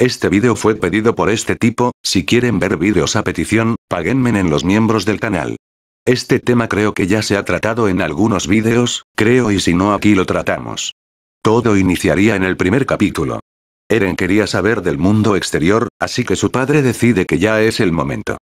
Este video fue pedido por este tipo, si quieren ver vídeos a petición, paguenme en los miembros del canal. Este tema creo que ya se ha tratado en algunos vídeos, creo y si no aquí lo tratamos. Todo iniciaría en el primer capítulo. Eren quería saber del mundo exterior, así que su padre decide que ya es el momento.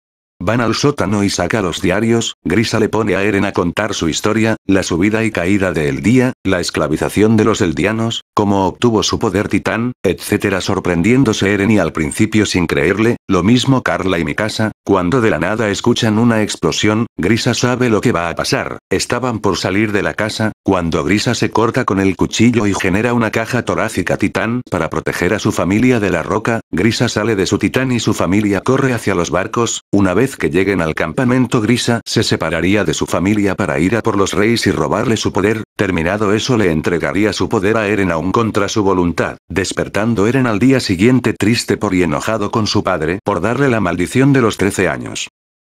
Van al sótano y saca los diarios, Grisa le pone a Eren a contar su historia, la subida y caída de día, la esclavización de los eldianos, cómo obtuvo su poder titán, etc. Sorprendiéndose Eren y al principio sin creerle, lo mismo Carla y Mikasa, cuando de la nada escuchan una explosión, Grisa sabe lo que va a pasar, estaban por salir de la casa, cuando Grisa se corta con el cuchillo y genera una caja torácica titán para proteger a su familia de la roca, Grisa sale de su titán y su familia corre hacia los barcos, una vez que lleguen al campamento Grisa se separaría de su familia para ir a por los reyes y robarle su poder, Terminado eso le entregaría su poder a Eren aún contra su voluntad, despertando Eren al día siguiente triste por y enojado con su padre por darle la maldición de los 13 años.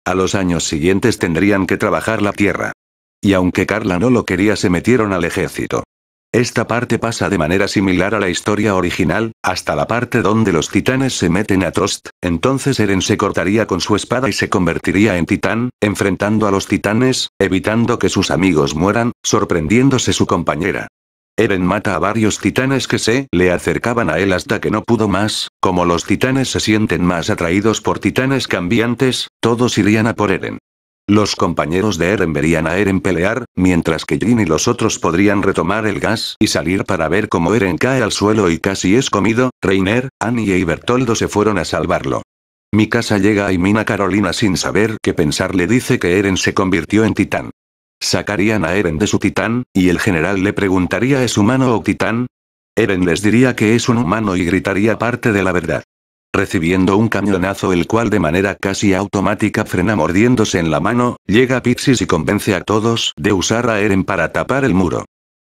A los años siguientes tendrían que trabajar la tierra. Y aunque Carla no lo quería se metieron al ejército. Esta parte pasa de manera similar a la historia original, hasta la parte donde los titanes se meten a Trost, entonces Eren se cortaría con su espada y se convertiría en titán, enfrentando a los titanes, evitando que sus amigos mueran, sorprendiéndose su compañera. Eren mata a varios titanes que se le acercaban a él hasta que no pudo más, como los titanes se sienten más atraídos por titanes cambiantes, todos irían a por Eren. Los compañeros de Eren verían a Eren pelear, mientras que Jin y los otros podrían retomar el gas y salir para ver cómo Eren cae al suelo y casi es comido, Reiner, Annie y Bertoldo se fueron a salvarlo. Mikasa llega y Mina Carolina sin saber qué pensar le dice que Eren se convirtió en titán. Sacarían a Eren de su titán, y el general le preguntaría ¿es humano o titán? Eren les diría que es un humano y gritaría parte de la verdad. Recibiendo un camionazo el cual de manera casi automática frena mordiéndose en la mano, llega Pixis y convence a todos de usar a Eren para tapar el muro.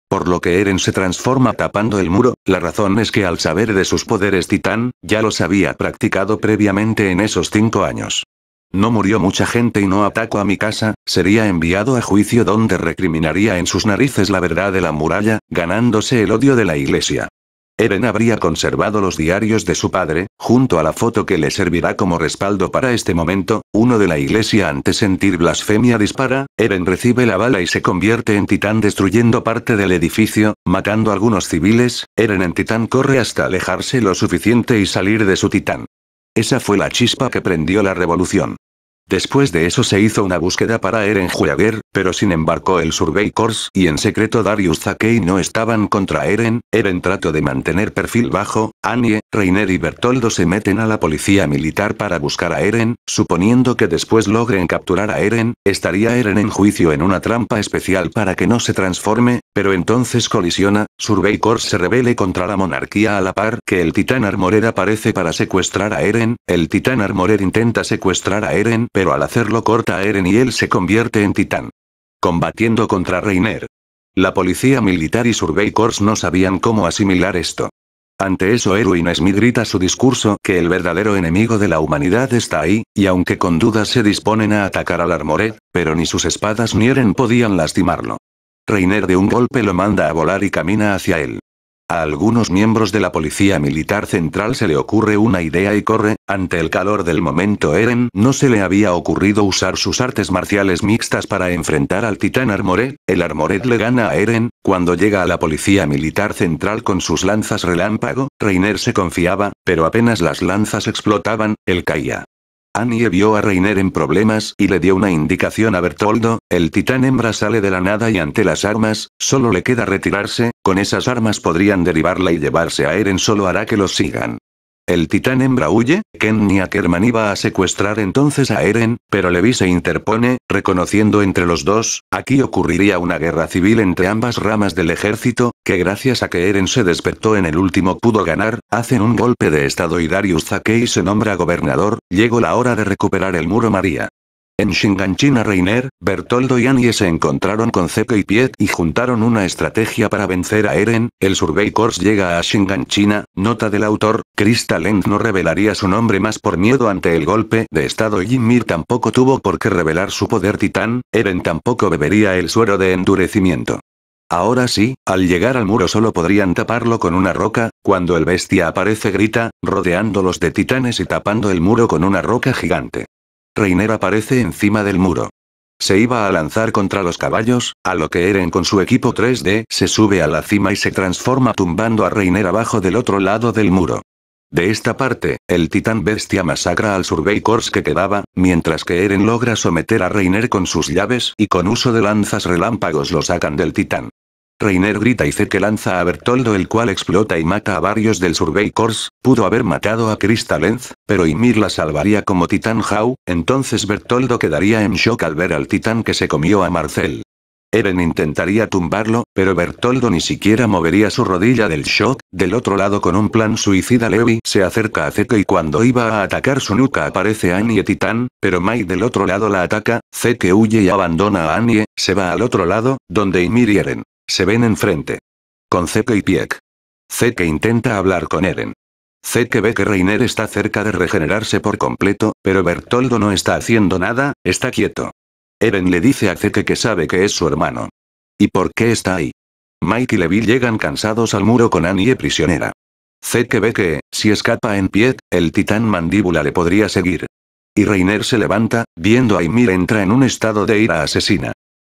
Por lo que Eren se transforma tapando el muro, la razón es que al saber de sus poderes titán, ya los había practicado previamente en esos cinco años. No murió mucha gente y no atacó a mi casa, sería enviado a juicio donde recriminaría en sus narices la verdad de la muralla, ganándose el odio de la iglesia. Eren habría conservado los diarios de su padre, junto a la foto que le servirá como respaldo para este momento, uno de la iglesia ante sentir blasfemia dispara, Eren recibe la bala y se convierte en titán destruyendo parte del edificio, matando a algunos civiles, Eren en titán corre hasta alejarse lo suficiente y salir de su titán. Esa fue la chispa que prendió la revolución. Después de eso se hizo una búsqueda para Eren Jaeger, pero sin embargo el Survey Corps y en secreto Darius Zakei no estaban contra Eren, Eren trató de mantener perfil bajo, Annie, Reiner y Bertoldo se meten a la policía militar para buscar a Eren, suponiendo que después logren capturar a Eren, estaría Eren en juicio en una trampa especial para que no se transforme, pero entonces colisiona, Survey Corps se rebele contra la monarquía a la par que el titán Armorer aparece para secuestrar a Eren, el titán Armorer intenta secuestrar a Eren pero pero al hacerlo corta a Eren y él se convierte en titán. Combatiendo contra Reiner. La policía militar y Survey Corps no sabían cómo asimilar esto. Ante eso Erwin Smith grita su discurso que el verdadero enemigo de la humanidad está ahí, y aunque con dudas se disponen a atacar al Armored, pero ni sus espadas ni Eren podían lastimarlo. Reiner de un golpe lo manda a volar y camina hacia él. A algunos miembros de la Policía Militar Central se le ocurre una idea y corre, ante el calor del momento Eren no se le había ocurrido usar sus artes marciales mixtas para enfrentar al titán Armored, el Armored le gana a Eren, cuando llega a la Policía Militar Central con sus lanzas relámpago, Reiner se confiaba, pero apenas las lanzas explotaban, él caía. Annie vio a Reiner en problemas y le dio una indicación a Bertoldo, el titán hembra sale de la nada y ante las armas, solo le queda retirarse, con esas armas podrían derivarla y llevarse a Eren solo hará que los sigan. El titán hembra huye, Ken y Ackerman iba a secuestrar entonces a Eren, pero Levi se interpone, reconociendo entre los dos, aquí ocurriría una guerra civil entre ambas ramas del ejército, que gracias a que Eren se despertó en el último pudo ganar, hacen un golpe de estado y Darius Zakei se nombra gobernador, llegó la hora de recuperar el muro María. En Shinganchina Reiner, Bertoldo y Annie se encontraron con Zeke y Piet y juntaron una estrategia para vencer a Eren, el Survey Corps llega a Shinganchina, nota del autor, Crystal End no revelaría su nombre más por miedo ante el golpe de estado y Ymir tampoco tuvo por qué revelar su poder titán, Eren tampoco bebería el suero de endurecimiento. Ahora sí, al llegar al muro solo podrían taparlo con una roca, cuando el bestia aparece grita, rodeándolos de titanes y tapando el muro con una roca gigante. Reiner aparece encima del muro. Se iba a lanzar contra los caballos, a lo que Eren con su equipo 3D se sube a la cima y se transforma tumbando a Reiner abajo del otro lado del muro. De esta parte, el titán bestia masacra al Survey Corps que quedaba, mientras que Eren logra someter a Reiner con sus llaves y con uso de lanzas relámpagos lo sacan del titán. Reiner grita y Zeke lanza a Bertoldo el cual explota y mata a varios del Survey Corps, pudo haber matado a Lenz, pero Ymir la salvaría como Titán Hau, entonces Bertoldo quedaría en shock al ver al titán que se comió a Marcel. Eren intentaría tumbarlo, pero Bertoldo ni siquiera movería su rodilla del shock, del otro lado con un plan suicida Levi se acerca a Zeke y cuando iba a atacar su nuca aparece Annie Titán, pero Mai del otro lado la ataca, Zeke huye y abandona a Annie, se va al otro lado, donde Ymir y Eren. Se ven enfrente. Con Zeke y Piek. Zeke intenta hablar con Eren. Zeke ve que Reiner está cerca de regenerarse por completo, pero Bertoldo no está haciendo nada, está quieto. Eren le dice a Zeke que sabe que es su hermano. ¿Y por qué está ahí? Mike y Levi llegan cansados al muro con Annie prisionera. Zeke ve que, si escapa en pie, el titán mandíbula le podría seguir. Y Reiner se levanta, viendo a Ymir entra en un estado de ira asesina.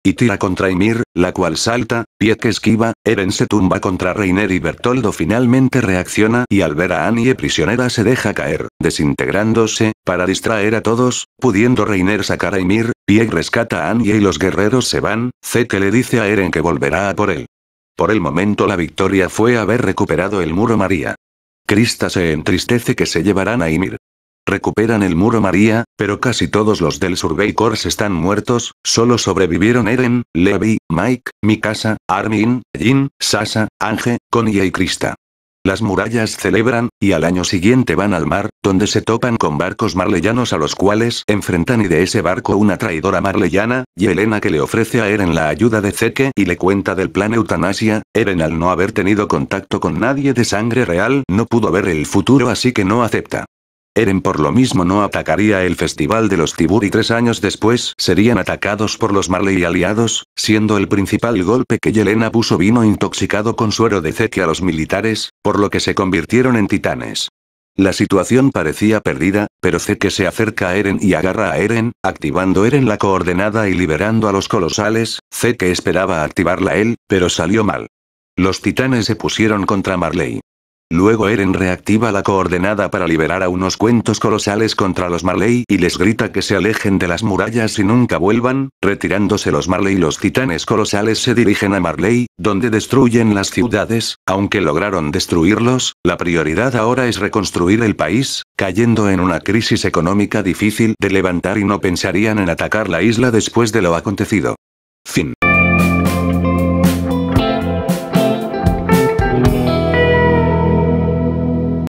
Y tira contra Ymir, la cual salta, Pie que esquiva, Eren se tumba contra Reiner y Bertoldo finalmente reacciona y al ver a Annie prisionera se deja caer, desintegrándose, para distraer a todos, pudiendo Reiner sacar a Ymir, Pie rescata a Annie y los guerreros se van, Zeke le dice a Eren que volverá a por él. Por el momento la victoria fue haber recuperado el muro María. Krista se entristece que se llevarán a Ymir. Recuperan el muro María, pero casi todos los del Survey Corps están muertos, solo sobrevivieron Eren, Levi, Mike, Mikasa, Armin, Jin, Sasa, Ange, Connie y Krista. Las murallas celebran, y al año siguiente van al mar, donde se topan con barcos marleyanos a los cuales enfrentan y de ese barco una traidora marleyana, y Elena que le ofrece a Eren la ayuda de Zeke y le cuenta del plan eutanasia, Eren al no haber tenido contacto con nadie de sangre real no pudo ver el futuro así que no acepta. Eren por lo mismo no atacaría el Festival de los Tibur y tres años después serían atacados por los Marley aliados, siendo el principal golpe que Yelena puso vino intoxicado con suero de Zeke a los militares, por lo que se convirtieron en titanes. La situación parecía perdida, pero Zeke se acerca a Eren y agarra a Eren, activando Eren la coordenada y liberando a los colosales, Zeke esperaba activarla él, pero salió mal. Los titanes se pusieron contra Marley. Luego Eren reactiva la coordenada para liberar a unos cuentos colosales contra los Marley y les grita que se alejen de las murallas y nunca vuelvan, retirándose los Marley y los titanes colosales se dirigen a Marley, donde destruyen las ciudades, aunque lograron destruirlos, la prioridad ahora es reconstruir el país, cayendo en una crisis económica difícil de levantar y no pensarían en atacar la isla después de lo acontecido. Fin.